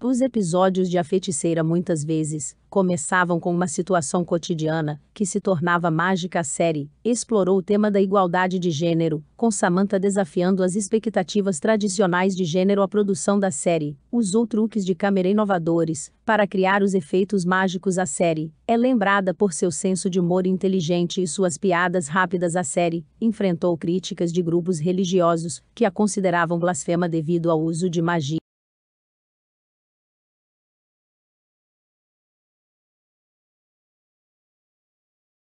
Os episódios de A Feiticeira muitas vezes começavam com uma situação cotidiana que se tornava mágica. A série explorou o tema da igualdade de gênero, com Samantha desafiando as expectativas tradicionais de gênero. A produção da série usou truques de câmera inovadores para criar os efeitos mágicos. A série é lembrada por seu senso de humor inteligente e suas piadas rápidas. A série enfrentou críticas de grupos religiosos que a consideravam blasfema devido ao uso de magia.